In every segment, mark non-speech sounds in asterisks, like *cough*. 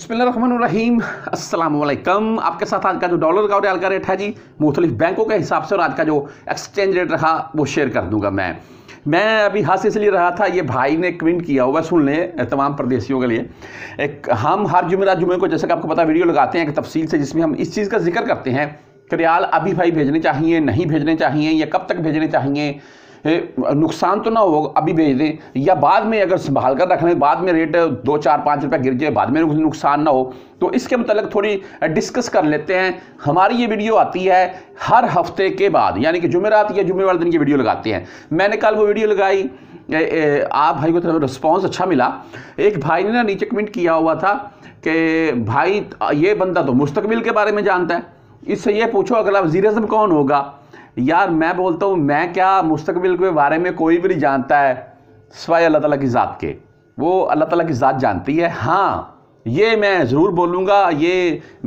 अस्सलाम अल्लाम आपके साथ आज का जो डॉलर का और रियाल का रेट है जी मुख्तलिफ बैंकों के हिसाब से और आज का जो एक्सचेंज रेट रहा वो शेयर कर दूंगा मैं मैं अभी हाथ इसलिए रहा था ये भाई ने कमेंट किया हुआ सुन लें तमाम प्रदेशियों के लिए एक हम हर जुमेरा जुमे को जैसे कि आपको पता वीडियो लगाते हैं एक तफसील से जिसमें हम इस चीज़ का जिक्र करते हैं कि रियाल अभी भाई भेजने चाहिए नहीं भेजने चाहिए या कब तक भेजने चाहिए नुकसान तो ना हो अभी भेज दें या बाद में अगर संभाल कर रख लें बाद में रेट दो चार पाँच रुपये गिर जाए बाद में नुकसान ना हो तो इसके मतलब थोड़ी डिस्कस कर लेते हैं हमारी ये वीडियो आती है हर हफ्ते के बाद यानी कि जुमेरात या जुमे वाले दिन की वीडियो लगाते हैं मैंने कल वो वीडियो लगाई ए, ए, आप भाई को थोड़ा रिस्पॉन्स अच्छा मिला एक भाई ने ना नीचे कमेंट किया हुआ था कि भाई ये बंदा तो मुस्तकबिल के बारे में जानता है इससे ये पूछो अगला वजीर कौन होगा यार मैं बोलता हूँ मैं क्या मुस्तबिल के बारे में कोई भी नहीं जानता है सवाए अल्लाह ताली की ज़ात के वो अल्लाह ताली की ज़ात जानती है हाँ ये मैं ज़रूर बोलूँगा ये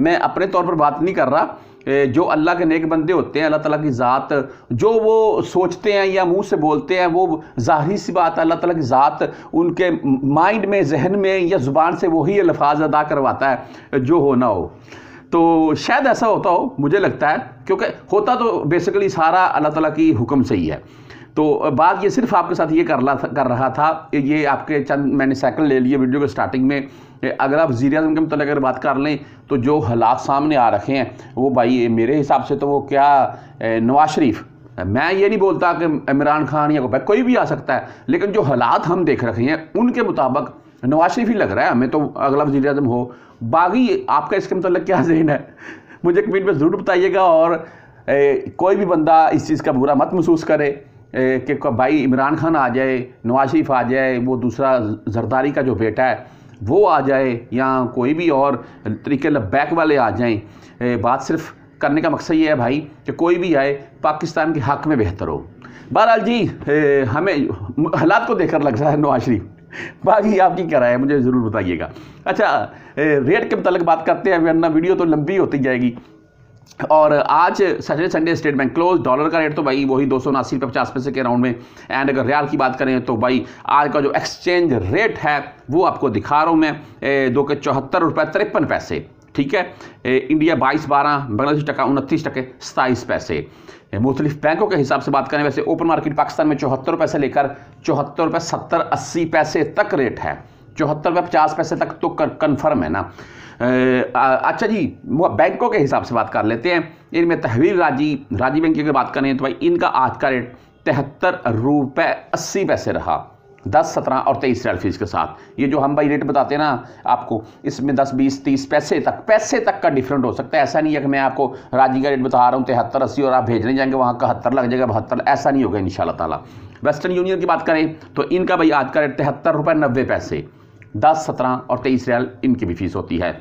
मैं अपने तौर पर बात नहीं कर रहा जो अल्लाह के नेक बंदे होते हैं अल्लाह ताला की ज़ात जो वो सोचते हैं या मुंह से बोलते हैं वो ज़ाहरी सी बात है अल्लाह ताला की ज़ात उनके माइंड में जहन में या ज़ुबान से वही अल्फाज अदा करवाता है जो होना हो तो शायद ऐसा होता हो मुझे लगता है क्योंकि होता तो बेसिकली सारा अल्लाह ताला की हुक्म से ही है तो बात ये सिर्फ आपके साथ ये कर रहा था कर रहा था ये आपके चंद मैंने साइकिल ले लिए वीडियो के स्टार्टिंग में अगर आप वजी अजम के मतलब अगर बात कर लें तो जो हालात सामने आ रखे हैं वो भाई मेरे हिसाब से तो वो क्या नवाज शरीफ मैं ये नहीं बोलता कि इमरान खान या कोई भी आ सकता है लेकिन जो हालात हम देख रखे हैं उनके मुताबिक नवाज शरीफ ही लग रहा है हमें तो अगला वजी अजम हो बागी आपका इसके मतलब क्या जहन है मुझे कमेंट में ज़रूर बताइएगा और ए, कोई भी बंदा इस चीज़ का बुरा मत महसूस करे कि भाई इमरान खान आ जाए नवाज शरीफ आ जाए वो दूसरा जरदारी का जो बेटा है वो आ जाए या कोई भी और तरीके लबैक वाले आ जाएँ बात सिर्फ करने का मकसद ये है भाई कि कोई भी आए पाकिस्तान के हक में बेहतर हो बहरहाल जी ए, हमें हालात को देखकर लग रहा है नवाज शरीफ *laughs* बाकी आपकी क्या राय है मुझे ज़रूर बताइएगा अच्छा रेट के मतलब बात करते हैं वरना वीडियो तो लंबी होती जाएगी और आज Saturday Sunday State Bank close dollar का रेट तो भाई वही दो सौ उनासी रुपये पचास पैसे के राउंड में एंड अगर रियाल की बात करें तो भाई आज का जो एक्सचेंज रेट है वो आपको दिखा रहा हूँ मैं दो के चौहत्तर रुपये तिरपन पैसे ठीक है इंडिया बाईस बारह बांग्लादेश टका उनतीस टके सताईस पैसे मुख्तलिफ बैंकों के हिसाब से बात करें वैसे ओपन मार्केट पाकिस्तान में चौहत्तर रुपये से लेकर चौहत्तर रुपये सत्तर अस्सी पैसे तक रेट है चौहत्तर रुपये पचास पैसे तक तो कन्फर्म है ना अच्छा जी बैंकों के हिसाब से बात कर लेते हैं इनमें तहवील राजी राजी बैंक की अगर बात करें तो भाई इनका आज का रेट तिहत्तर रुपये अस्सी पैसे रहा दस सत्रह और तेईस रेल फीस के साथ ये जो हम भाई रेट बताते हैं ना आपको इसमें दस बीस तीस पैसे तक पैसे तक का डिफरेंट हो सकता है ऐसा नहीं है कि मैं आपको राजी का रेट बता रहा हूँ तिहत्तर अस्सी और आप भेजने जाएंगे वहाँ कहत्तर लग जाएगा बहत्तर ऐसा नहीं होगा इन ताला वेस्टर्न यूनियन की बात करें तो इनका भाई आज का रेट तिहत्तर रुपये नब्बे पैसे दस सत्रह और तेईस रैल इनकी भी फीस होती है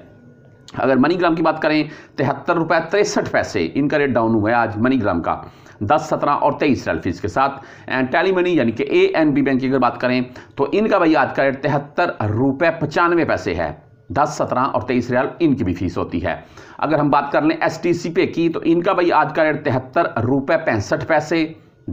अगर मनीग्राम की बात करें तिहत्तर रुपये तिरसठ पैसे इनका रेट डाउन हुआ है आज मनीग्राम का दस सत्रह और तेईस सेल फीस के साथ एंड टैली मनी यानी कि ए एन बी बैंक की अगर बात करें तो इनका भाई आज का रेट तिहत्तर रुपये पचानवे पैसे है दस सत्रह और तेईस रियाल इनकी भी फीस होती है अगर हम बात कर लें एस टी सी पे की तो इनका भाई आज का रेट तिहत्तर रुपये पैंसठ पैसे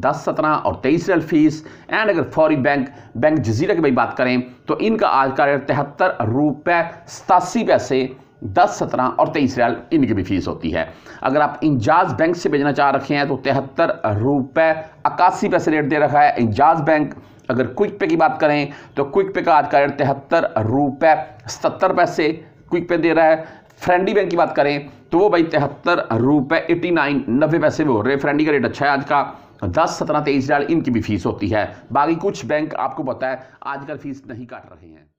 दस सत्रह और तेईस रियल फीस एंड अगर फौरी बैंक बैंक जजीरा की भाई बात करें तो इनका आज का रेट तिहत्तर रुपये सतासी पैसे दस सत्रह और तेईस रियाल इनकी भी फीस होती है अगर आप इंजाज बैंक से भेजना चाह रखे हैं तो तिहत्तर रुपये इक्यासी पैसे रेट दे रखा है इंजाज बैंक अगर क्विक पे की बात करें तो क्विक पे का आज का रेट तिहत्तर रुपये सत्तर पैसे क्विक पे दे रहा है फ्रेंडी बैंक की बात करें तो वो भाई तिहत्तर रुपये एटी नाइन नब्बे पैसे में हो रहे फ्रेंडी का रेट अच्छा है आज का दस सत्रह तेईस रियाल इनकी भी फीस होती है बाकी कुछ बैंक आपको पता है आजकल फीस नहीं काट रहे हैं